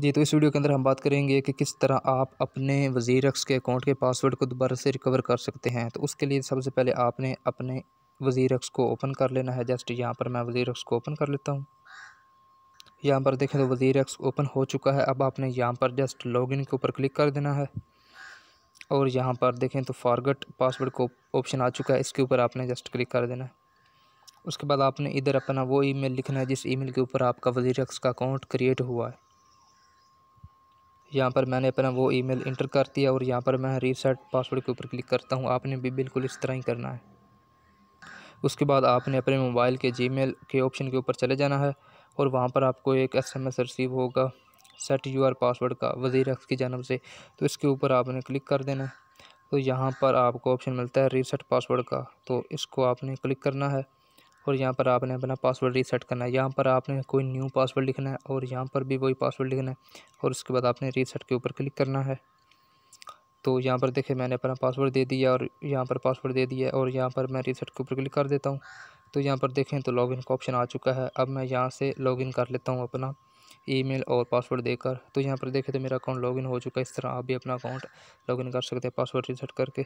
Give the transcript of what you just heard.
जी तो इस वीडियो के अंदर हम बात करेंगे कि किस तरह आप अपने अक्स के अकाउंट के पासवर्ड को दोबारा से रिकवर कर सकते हैं तो उसके लिए सबसे पहले आपने अपने अक्स को ओपन कर लेना है जस्ट यहाँ पर मैं अक्स को ओपन कर लेता हूँ यहाँ पर देखें तो अक्स ओपन हो चुका है अब आपने यहाँ पर जस्ट लॉगिन के ऊपर क्लिक कर देना है और यहाँ पर देखें तो फारगट पासवर्ड को ऑप्शन आ चुका है इसके ऊपर आपने जस्ट क्लिक कर देना है उसके बाद आपने इधर अपना वो ईमेल लिखना है जिस ईमेल के ऊपर आपका अक्स का अकाउंट क्रिएट हुआ है यहाँ पर मैंने अपना वो ईमेल इंटर कर दिया और यहाँ पर मैं रीसेट पासवर्ड के ऊपर क्लिक करता हूँ आपने भी बिल्कुल इस तरह ही करना है उसके बाद आपने अपने मोबाइल के मेल के ऑप्शन के ऊपर चले जाना है और वहाँ पर आपको एक एस एम एस रिसीव होगा सेट यू आर पासवर्ड का वजीर अक्स की जानब से तो इसके ऊपर आपने क्लिक कर देना है तो यहाँ पर आपको ऑप्शन मिलता है रीसेट पासवर्ड का तो इसको आपने क्लिक करना है और यहाँ पर आपने अपना पासवर्ड रीसेट करना है यहाँ पर आपने कोई न्यू पासवर्ड लिखना है और यहाँ पर भी वही पासवर्ड लिखना है और उसके बाद आपने रीसेट के ऊपर क्लिक करना है तो यहाँ पर देखे मैंने अपना पासवर्ड दे दिया और यहाँ पर पासवर्ड दे दिया और यहाँ पर मैं रीसेट के ऊपर क्लिक कर देता हूँ तो यहाँ पर देखें तो लॉगिन का ऑप्शन आ चुका है अब मैं यहाँ से लॉगिन कर लेता हूँ अपना ईमेल और पासवर्ड देकर तो यहाँ पर देखें तो मेरा अकाउंट लॉगिन हो चुका है इस तरह आप भी अपना अकाउंट लॉगिन कर सकते हैं पासवर्ड रीसेट करके